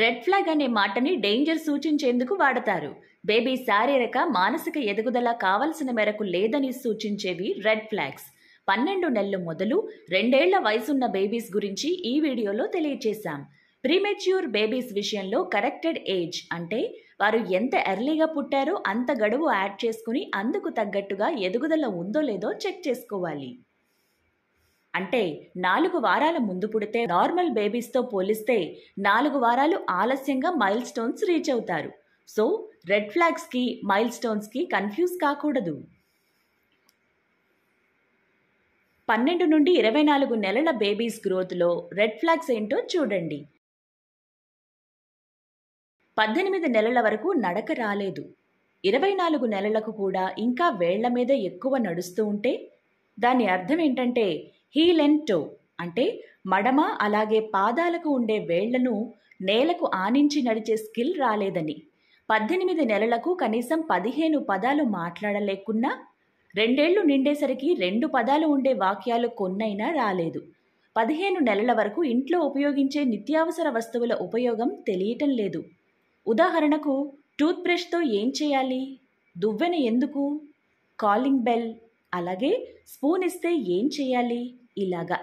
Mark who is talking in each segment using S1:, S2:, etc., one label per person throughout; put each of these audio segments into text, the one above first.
S1: Red flag అనే మాటని danger సూచించేందుకు వాడతారు బేబీ శారీరక మానసిక ఎదుగుదల కావలసిన మేరకు లేదని సూచించేవి రెడ్ ఫ్లాగ్స్ పన్నెండు నెలలు మొదలు రెండేళ్ల వయసున్న బేబీస్ గురించి ఈ వీడియోలో తెలియచేశాం ప్రీమెచ్యూర్ బేబీస్ విషయంలో కరెక్టెడ్ ఏజ్ అంటే వారు ఎంత ఎర్లీగా పుట్టారో అంత గడువు యాడ్ చేసుకుని అందుకు తగ్గట్టుగా ఎదుగుదల ఉందో లేదో చెక్ చేసుకోవాలి అంటే నాలుగు వారాల ముందు పుడితే నార్మల్ బేబీస్తో పోలిస్తే నాలుగు వారాలు ఆలస్యంగా మైల్ స్టోన్స్ రీచ్ అవుతారు సో రెడ్ ఫ్లాగ్స్కి మైల్ స్టోన్స్కి కన్ఫ్యూజ్ కాకూడదు పన్నెండు నుండి ఇరవై నాలుగు నెలల బేబీస్ గ్రోత్లో రెడ్ ఫ్లాగ్స్ ఏంటో చూడండి పద్దెనిమిది నెలల వరకు నడక రాలేదు ఇరవై నాలుగు నెలలకు కూడా ఇంకా వేళ్ల మీద ఎక్కువ నడుస్తూ ఉంటే దాని అర్థం ఏంటంటే హీల్ అండ్ టో అంటే మడమ అలాగే పాదాలకు ఉండే వేళ్లను నేలకు ఆనించి నడిచే స్కిల్ రాలేదని పద్దెనిమిది నెలలకు కనీసం పదిహేను పదాలు మాట్లాడలేకున్నా రెండేళ్లు నిండేసరికి రెండు పదాలు ఉండే వాక్యాలు కొన్నైనా రాలేదు పదిహేను నెలల వరకు ఇంట్లో ఉపయోగించే నిత్యావసర వస్తువుల ఉపయోగం తెలియటం లేదు ఉదాహరణకు టూత్ బ్రష్తో ఏం చేయాలి దువ్వెన ఎందుకు కాలింగ్ బెల్ అలాగే స్పూన్ ఇస్తే ఏం చేయాలి ఇలాగా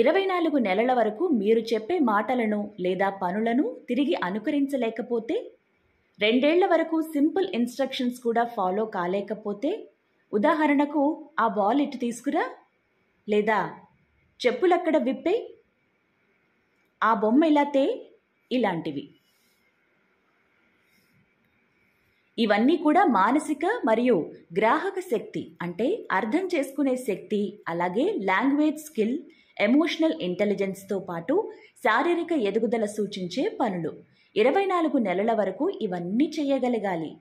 S1: ఇరవై నాలుగు నెలల వరకు మీరు చెప్పే మాటలను లేదా పనులను తిరిగి అనుకరించలేకపోతే రెండేళ్ల వరకు సింపుల్ ఇన్స్ట్రక్షన్స్ కూడా ఫాలో కాలేకపోతే ఉదాహరణకు ఆ బాల్ ఇటు తీసుకురా లేదా చెప్పులక్కడ విప్పే ఆ బొమ్మ తే ఇలాంటివి ఇవన్నీ కూడా మానసిక మరియు గ్రాహక శక్తి అంటే అర్థం చేసుకునే శక్తి అలాగే లాంగ్వేజ్ స్కిల్ ఎమోషనల్ ఇంటెలిజెన్స్తో పాటు శారీరక ఎదుగుదల సూచించే పనులు ఇరవై నాలుగు నెలల వరకు ఇవన్నీ చేయగలగాలి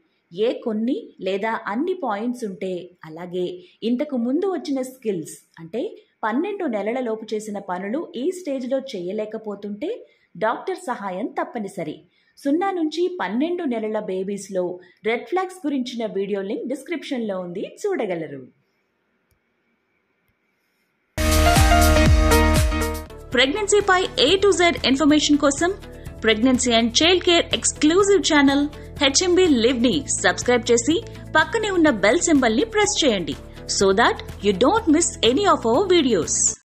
S1: ఏ కొన్ని లేదా అన్ని పాయింట్స్ ఉంటే అలాగే ఇంతకు ముందు వచ్చిన స్కిల్స్ అంటే పన్నెండు నెలలలోపు చేసిన పనులు ఈ స్టేజ్లో చేయలేకపోతుంటే డాక్టర్ సహాయం తప్పనిసరి సున్నా నుంచి పన్నెండు నెలల బేబీస్లో రెడ్ ఫ్లాగ్స్ గురించిన వీడియో లింక్ డిస్క్రిప్షన్లో ఉంది చూడగలరు ప్రెగ్నెన్సీపై ఏ టు జెడ్ ఇన్ఫర్మేషన్ కోసం pregnancy and child care exclusive channel HMB లివ్ని సబ్స్క్రైబ్ చేసి పక్కనే ఉన్న బెల్ ని ప్రెస్ చేయండి so that you don't miss any of our videos.